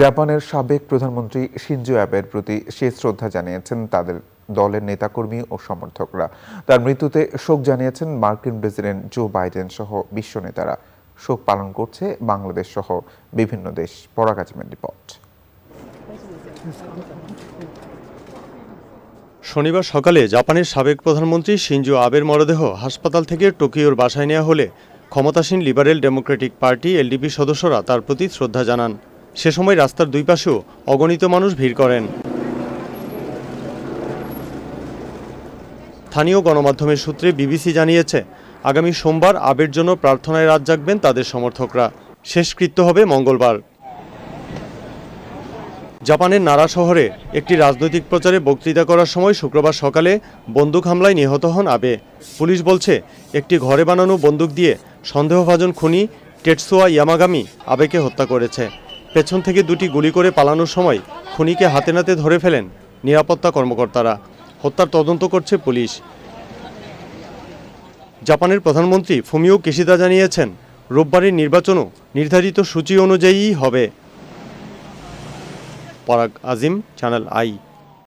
জাপানের সাবেক প্রধানমন্ত্রী শিনজো অ্যাবের প্রতি শেষ শ্রদ্ধা জানিয়েছেন তাদের দলের নেতাকর্মী ও সমর্থকরা তার মৃত্যুতে শোক জানিয়েছেন মার্কিন প্রেসিডেন্ট জো বাইডেন সহ বিশ্ব নেতারা শোক পালন করছে বাংলাদেশ সহ বিভিন্ন দেশ পরাগাজমের রিপোর্ট শনিবার সকালে জাপানের সাবেক প্রধানমন্ত্রী শিনজো আবের মরদেহ হাসপাতাল থেকে টোকিওর বাসায় নেওয়া হলে ক্ষমতাসীন লিবারেল ডেমোক্রেটিক পার্টি এলডিপি সদস্যরা তার প্রতি শ্রদ্ধা জানান সে সময় রাস্তার দুই পাশেও অগণিত মানুষ ভিড় করেন স্থানীয় গণমাধ্যমের সূত্রে বিবিসি জানিয়েছে আগামী সোমবার আবের জন্য প্রার্থনায় রাত জাগবেন তাদের সমর্থকরা শেষকৃত্য হবে মঙ্গলবার জাপানের নারা শহরে একটি রাজনৈতিক প্রচারে বক্তৃতা করার সময় শুক্রবার সকালে বন্দুক হামলায় নিহত হন আবে পুলিশ বলছে একটি ঘরে বানানো বন্দুক দিয়ে সন্দেহভাজন খুনি টেটসুয়া ইয়ামাগামি আবেকে হত্যা করেছে পেছন থেকে দুটি গুলি করে পালানোর সময় খুনিকে হাতে নাতে ধরে ফেলেন নিরাপত্তা কর্মকর্তারা হত্যার তদন্ত করছে পুলিশ জাপানের প্রধানমন্ত্রী ফুমিও কিশিদা জানিয়েছেন রোববারের নির্বাচনও নির্ধারিত সূচি অনুযায়ীই হবে পরাগ আজিম চ্যানেল আই